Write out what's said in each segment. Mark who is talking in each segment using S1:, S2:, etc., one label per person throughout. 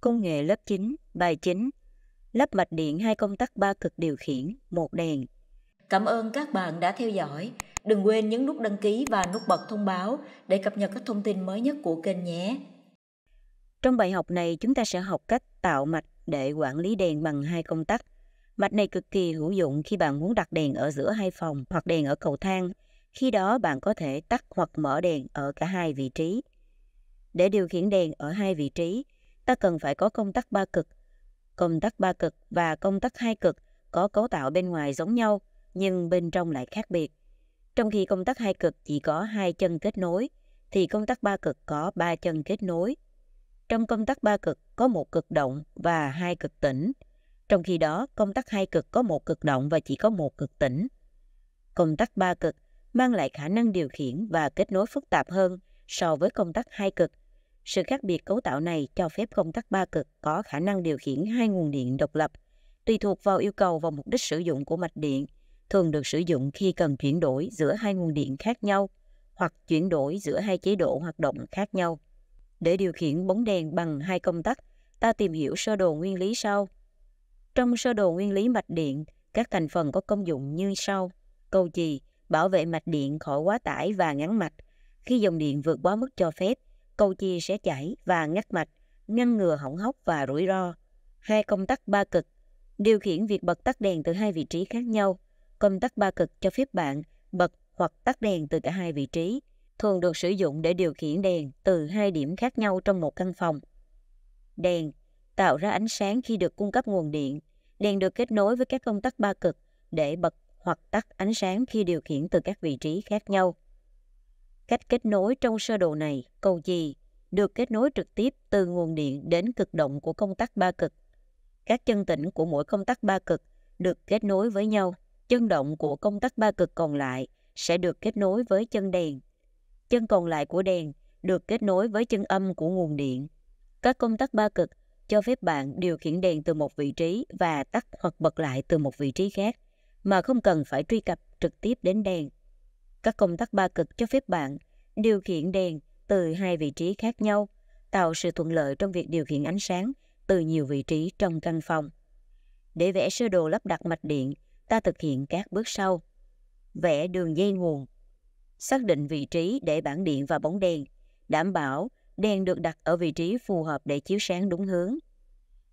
S1: Công nghệ lớp 9, bài 9. Lắp mạch điện hai công tắc ba cực điều khiển, một đèn. Cảm ơn các bạn đã theo dõi. Đừng quên nhấn nút đăng ký và nút bật thông báo để cập nhật các thông tin mới nhất của kênh nhé. Trong bài học này, chúng ta sẽ học cách tạo mạch để quản lý đèn bằng hai công tắc. Mạch này cực kỳ hữu dụng khi bạn muốn đặt đèn ở giữa hai phòng hoặc đèn ở cầu thang. Khi đó bạn có thể tắt hoặc mở đèn ở cả hai vị trí. Để điều khiển đèn ở hai vị trí, ta cần phải có công tắc ba cực. Công tắc ba cực và công tắc hai cực có cấu tạo bên ngoài giống nhau, nhưng bên trong lại khác biệt. Trong khi công tắc hai cực chỉ có hai chân kết nối, thì công tắc ba cực có ba chân kết nối. Trong công tắc ba cực có một cực động và hai cực tĩnh. Trong khi đó, công tắc hai cực có một cực động và chỉ có một cực tĩnh. Công tắc ba cực mang lại khả năng điều khiển và kết nối phức tạp hơn so với công tắc hai cực sự khác biệt cấu tạo này cho phép công tắc ba cực có khả năng điều khiển hai nguồn điện độc lập, tùy thuộc vào yêu cầu và mục đích sử dụng của mạch điện, thường được sử dụng khi cần chuyển đổi giữa hai nguồn điện khác nhau hoặc chuyển đổi giữa hai chế độ hoạt động khác nhau. Để điều khiển bóng đèn bằng hai công tắc, ta tìm hiểu sơ đồ nguyên lý sau. Trong sơ đồ nguyên lý mạch điện, các thành phần có công dụng như sau. Cầu chì, bảo vệ mạch điện khỏi quá tải và ngắn mạch. Khi dòng điện vượt quá mức cho phép, câu chia sẽ chảy và ngắt mạch, ngăn ngừa hỏng hóc và rủi ro. Hai công tắc ba cực điều khiển việc bật tắt đèn từ hai vị trí khác nhau. Công tắc ba cực cho phép bạn bật hoặc tắt đèn từ cả hai vị trí, thường được sử dụng để điều khiển đèn từ hai điểm khác nhau trong một căn phòng. Đèn tạo ra ánh sáng khi được cung cấp nguồn điện. Đèn được kết nối với các công tắc ba cực để bật hoặc tắt ánh sáng khi điều khiển từ các vị trí khác nhau. Cách kết nối trong sơ đồ này, cầu gì, được kết nối trực tiếp từ nguồn điện đến cực động của công tắc ba cực. Các chân tĩnh của mỗi công tắc ba cực được kết nối với nhau. Chân động của công tắc ba cực còn lại sẽ được kết nối với chân đèn. Chân còn lại của đèn được kết nối với chân âm của nguồn điện. Các công tắc ba cực cho phép bạn điều khiển đèn từ một vị trí và tắt hoặc bật lại từ một vị trí khác mà không cần phải truy cập trực tiếp đến đèn. Các công tắc ba cực cho phép bạn điều khiển đèn từ hai vị trí khác nhau, tạo sự thuận lợi trong việc điều khiển ánh sáng từ nhiều vị trí trong căn phòng. Để vẽ sơ đồ lắp đặt mạch điện, ta thực hiện các bước sau. Vẽ đường dây nguồn, xác định vị trí để bảng điện và bóng đèn, đảm bảo đèn được đặt ở vị trí phù hợp để chiếu sáng đúng hướng.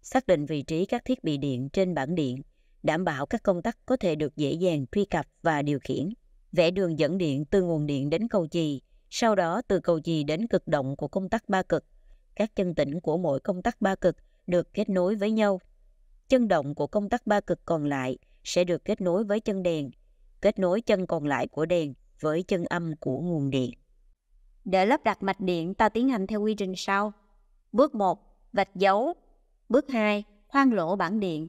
S1: Xác định vị trí các thiết bị điện trên bảng điện, đảm bảo các công tắc có thể được dễ dàng truy cập và điều khiển. Vẽ đường dẫn điện từ nguồn điện đến cầu chì, sau đó từ cầu gì đến cực động của công tắc ba cực. Các chân tĩnh của mỗi công tắc ba cực được kết nối với nhau. Chân động của công tắc ba cực còn lại sẽ được kết nối với chân đèn, kết nối chân còn lại của đèn với chân âm của nguồn điện. Để lắp đặt mạch điện ta tiến hành theo quy trình sau. Bước 1, vạch dấu. Bước 2, khoan lỗ bản điện.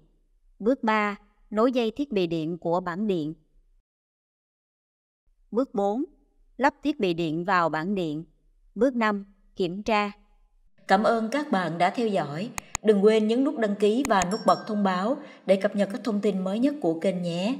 S1: Bước 3, nối dây thiết bị điện của bản điện. Bước 4, lắp thiết bị điện vào bảng điện. Bước 5. Kiểm tra. Cảm ơn các bạn đã theo dõi. Đừng quên nhấn nút đăng ký và nút bật thông báo để cập nhật các thông tin mới nhất của kênh nhé.